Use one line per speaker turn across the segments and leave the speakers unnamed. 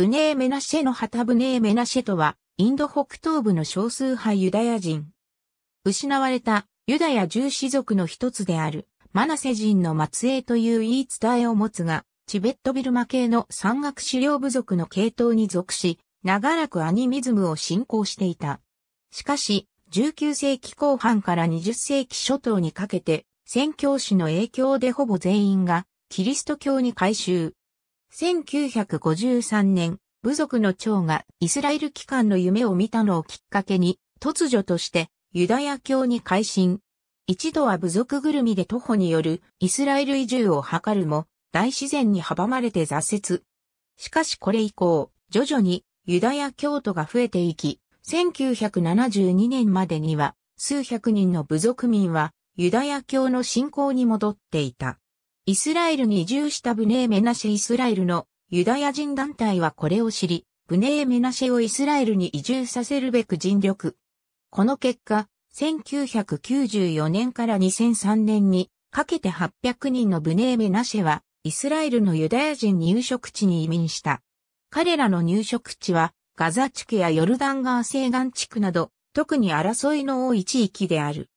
ブネーメナシェの旗ブネーメナシェとは、インド北東部の少数派ユダヤ人。失われたユダヤ重氏族の一つである、マナセ人の末裔という言い伝えを持つが、チベットビルマ系の山岳狩猟部族の系統に属し、長らくアニミズムを信仰していた。しかし、19世紀後半から20世紀初頭にかけて、宣教師の影響でほぼ全員がキリスト教に改宗。1953年、部族の長がイスラエル機関の夢を見たのをきっかけに、突如としてユダヤ教に改心。一度は部族ぐるみで徒歩によるイスラエル移住を図るも、大自然に阻まれて挫折。しかしこれ以降、徐々にユダヤ教徒が増えていき、1972年までには数百人の部族民はユダヤ教の信仰に戻っていた。イスラエルに移住したブネーメナシェイスラエルのユダヤ人団体はこれを知り、ブネーメナシェをイスラエルに移住させるべく尽力。この結果、1994年から2003年にかけて800人のブネーメナシェはイスラエルのユダヤ人入植地に移民した。彼らの入植地はガザ地区やヨルダン川西岸地区など特に争いの多い地域である。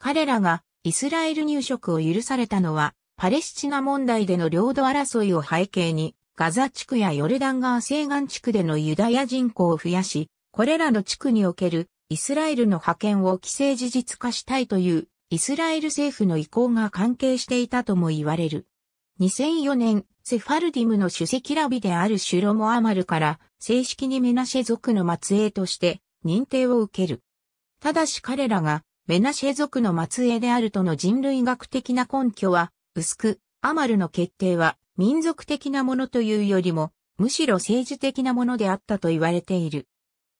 彼らがイスラエル入植を許されたのはパレスチナ問題での領土争いを背景に、ガザ地区やヨルダン川西岸地区でのユダヤ人口を増やし、これらの地区におけるイスラエルの派遣を規制事実化したいというイスラエル政府の意向が関係していたとも言われる。2004年、セファルディムの主席ラビであるシュロモアマルから正式にメナシェ族の末裔として認定を受ける。ただし彼らがメナシェ族の末裔であるとの人類学的な根拠は薄く、アマルの決定は民族的なものというよりも、むしろ政治的なものであったと言われている。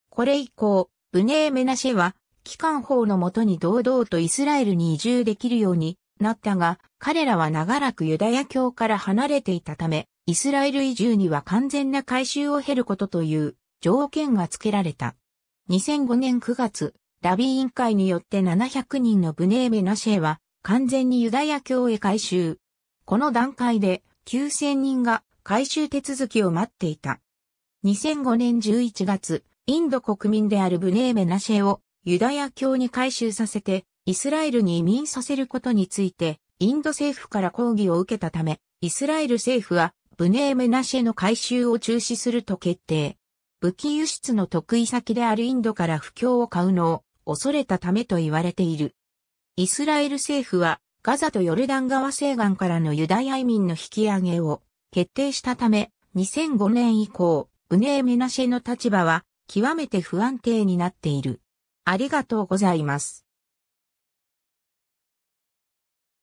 これ以降、ブネーメナシェは、機関法のもとに堂々とイスラエルに移住できるようになったが、彼らは長らくユダヤ教から離れていたため、イスラエル移住には完全な改修を経ることという条件が付けられた。2005年9月、ラビ委員会によって700人のブネーメナシェは完全にユダヤ教へ改宗。この段階で9000人が改宗手続きを待っていた。2005年11月、インド国民であるブネーメナシェをユダヤ教に改宗させてイスラエルに移民させることについてインド政府から抗議を受けたため、イスラエル政府はブネーメナシェの改修を中止すると決定。武器輸出の得意先であるインドから不況を買うのを恐れたためと言われている。イスラエル政府はガザとヨルダン川西岸からのユダヤ移民の引き上げを決定したため、2005年以降、ウネーメナシェの立場は極めて不安定になっている。ありがとうございます。